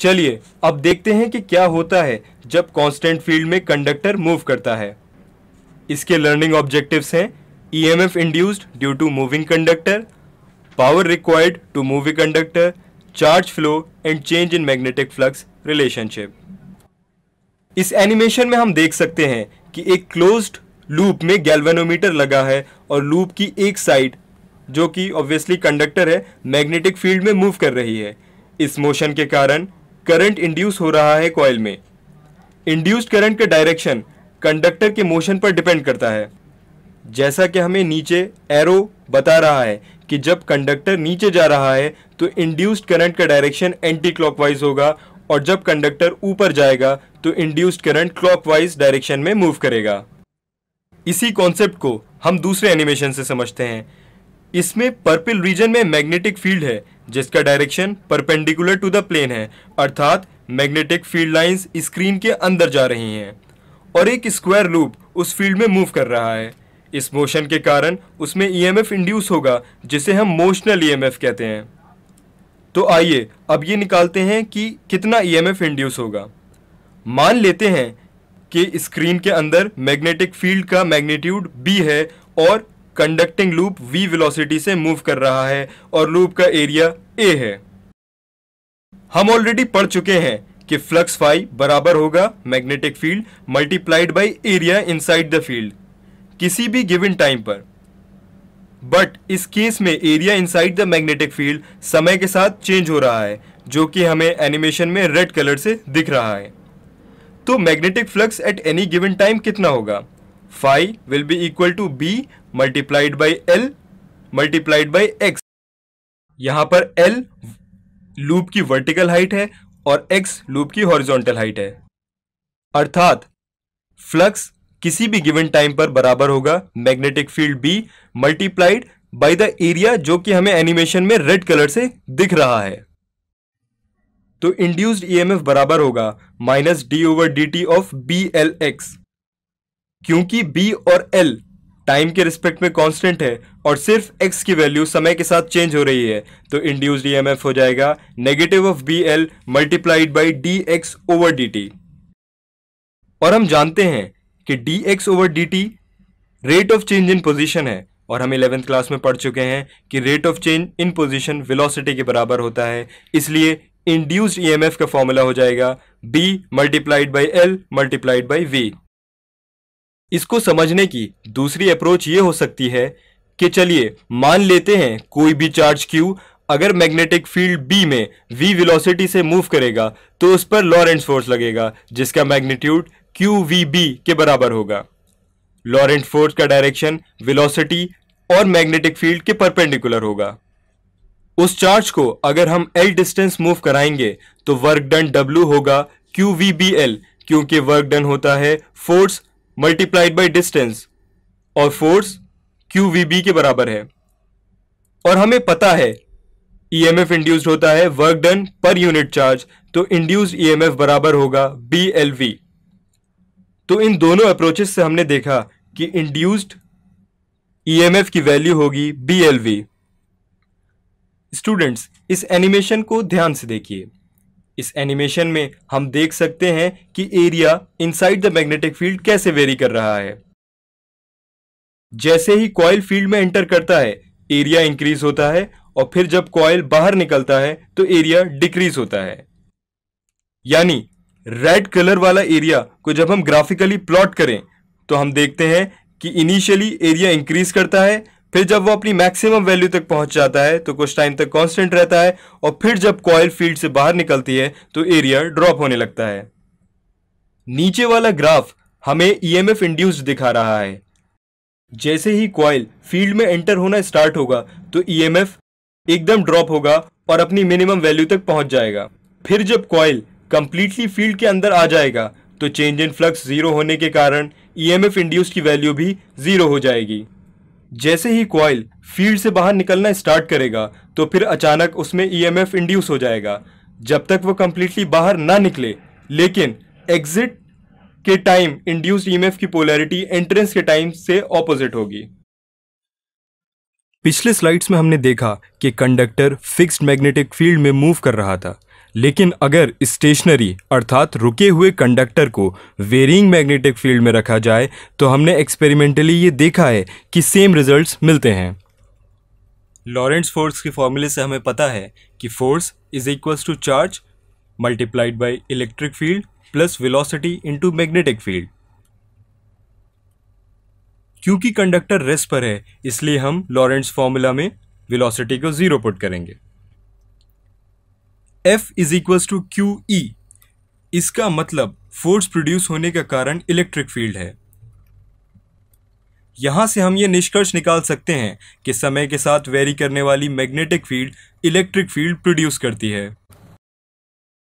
चलिए अब देखते हैं कि क्या होता है जब कांस्टेंट फील्ड में कंडक्टर मूव करता है इसके लर्निंग ऑब्जेक्टिव्स हैं EMF induced due to moving conductor power required to move a conductor charge flow and change in magnetic flux relationship इस एनिमेशन में हम देख सकते हैं कि एक क्लोज्ड लूप में गैल्वेनोमीटर लगा है और लूप की एक साइड जो कि ऑब्वियसली कंडक्टर है मैग्नेटिक फील्ड में मूव कर रही है इस मोशन के कारण करंट इंड्यूस हो रहा है कॉयल में इंड्यूस्ड करंट का डायरेक्शन कंडक्टर के मोशन पर डिपेंड करता है जैसा कि हमें नीचे एरो बता रहा है कि जब कंडक्टर नीचे जा रहा है तो इंड्यूस्ड करंट का डायरेक्शन एंटी क्लॉकवाइज होगा और जब कंडक्टर ऊपर जाएगा तो इंड्यूस्ड करंट क्लॉकवाइज डायरेक्शन में मूव करेगा इसी कॉन्सेप्ट को हम दूसरे एनिमेशन से समझते हैं इसमें पर्पल रीजन में मैग्नेटिक फील्ड है जिसका direction perpendicular to the plane है अर्थात मैग्नेटिक फील्ड लाइंस स्क्रीन के अंदर जा रही हैं और एक स्क्वायर लूप उस फील्ड में मूव कर रहा है इस मोशन के कारण उसमें ईएमएफ e इंड्यूस होगा जिसे हम मोशनल ईएमएफ e कहते हैं तो आइए अब ये निकालते हैं कि कितना ईएमएफ e इंड्यूस होगा मान लेते हैं कि स्क्रीन के अंदर मैग्नेटिक फील्ड का मैग्नीट्यूड बी है और कंडक्टिंग लूप वी वेलोसिटी से मूव कर रहा है और लूप का एरिया ए है हम ऑलरेडी पढ़ चुके हैं कि फ्लक्स फाई बराबर होगा magnetic field multiplied by area inside the field किसी भी गिवन टाइम पर बट इस केस में area inside the magnetic field समय के साथ चेंज हो रहा है जो कि हमें एनिमेशन में रेड कलर से दिख रहा है तो magnetic flux at any given time कितना होगा phi will be equal to B multiplied by L multiplied by X यहां पर एल लूप की वर्टिकल हाइट है और एक्स लूप की हॉरिजॉन्टल हाइट है अर्थात फ्लक्स किसी भी गिवन टाइम पर बराबर होगा magnetic field B multiplied by the area जो कि हमें एनिमेशन में रेड कलर से दिख रहा है तो इंड्यूस्ड ईएमएफ e बराबर होगा minus D over D T of B L X क्योंकि बी और एल टाइम के रिस्पेक्ट में कांस्टेंट है और सिर्फ एक्स की वैल्यू समय के साथ चेंज हो रही है तो इंड्यूस्ड ईएमएफ हो जाएगा negative of B L multiplied by D X over D T और हम जानते हैं कि D X over D T rate of change in position है और हम इलेवेंथ क्लास में पढ़ चुके हैं कि rate of change in position velocity के बराबर होता है इसलिए इंड्यूस्ड ई का फॉर्मूला हो जाएगा B multiplied by L multiplied by V इसको समझने की दूसरी अप्रोच ये हो सकती है कि चलिए मान लेते हैं कोई भी चार्ज क्यू अगर मैग्नेटिक फील्ड बी में वी वेलोसिटी से मूव करेगा तो उस पर लॉरेंट फोर्स लगेगा जिसका मैग्नीट्यूड बी के बराबर होगा लॉरेंट फोर्स का डायरेक्शन वेलोसिटी और मैग्नेटिक फील्ड के परपेंडिकुलर होगा उस चार्ज को अगर हम एल डिस्टेंस मूव कराएंगे तो वर्क डन डब्ल्यू होगा क्यू वी बी एल क्योंकि वर्क डन होता है फोर्स मल्टीप्लाइड बाई डिस्टेंस और फोर्स क्यू वी बी के बराबर है और हमें पता है ई एम एफ इंड्यूस्ड होता है वर्क डन पर यूनिट चार्ज तो इंड्यूस्ड ई एम एफ बराबर होगा बी एल वी तो इन दोनों अप्रोचेस से हमने देखा कि इंड्यूस्ड ई एम एफ की वैल्यू होगी बी एल वी स्टूडेंट्स इस एनिमेशन को ध्यान से देखिए इस एनिमेशन में हम देख सकते हैं कि area inside the magnetic field कैसे वेरी कर रहा है जैसे ही कॉयल फील्ड में एंटर करता है एरिया इंक्रीज होता है और फिर जब कॉयल बाहर निकलता है तो एरिया डिक्रीज होता है यानी रेड कलर वाला एरिया को जब हम ग्राफिकली प्लॉट करें तो हम देखते हैं कि इनिशियली एरिया इंक्रीज करता है फिर जब वो अपनी मैक्सिमम वैल्यू तक पहुंच जाता है तो कुछ टाइम तक कांस्टेंट रहता है और फिर जब कॉयल फील्ड से बाहर निकलती है तो एरिया ड्रॉप होने लगता है नीचे वाला ग्राफ हमें ईएमएफ e इंड्यूस दिखा रहा है जैसे ही कॉयल फील्ड में एंटर होना स्टार्ट होगा तो ईएमएफ e एकदम ड्रॉप होगा और अपनी मिनिमम वैल्यू तक पहुंच जाएगा फिर जब कॉयल कंप्लीटली फील्ड के अंदर आ जाएगा तो चेंज इन फ्लक्स जीरो होने के कारण ईएमएफ e इंड्यूस की वैल्यू भी जीरो हो जाएगी जैसे ही क्वाइल फील्ड से बाहर निकलना स्टार्ट करेगा तो फिर अचानक उसमें ईएमएफ e इंड्यूस हो जाएगा जब तक वो कम्प्लीटली बाहर ना निकले लेकिन एग्जिट के टाइम इंड्यूस ईएमएफ e की पोलैरिटी एंट्रेंस के टाइम से ऑपोजिट होगी पिछले स्लाइड्स में हमने देखा कि कंडक्टर फिक्स्ड मैग्नेटिक फील्ड में मूव कर रहा था लेकिन अगर स्टेशनरी अर्थात रुके हुए कंडक्टर को वेरिंग मैग्नेटिक फील्ड में रखा जाए तो हमने एक्सपेरिमेंटली ये देखा है कि सेम रिजल्ट्स मिलते हैं लॉरेंस फोर्स के फॉर्मूले से हमें पता है कि force is equals to charge multiplied by electric field plus velocity into magnetic field क्योंकि कंडक्टर रेस्ट पर है इसलिए हम लॉरेंट्स फॉर्मूला में विलोसिटी को ज़ीरो पुट करेंगे F is equals to Q E इसका मतलब फोर्स प्रोड्यूस होने का कारण इलेक्ट्रिक फील्ड है यहां से हम ये निष्कर्ष निकाल सकते हैं कि समय के साथ वेरी करने वाली magnetic field electric field produce करती है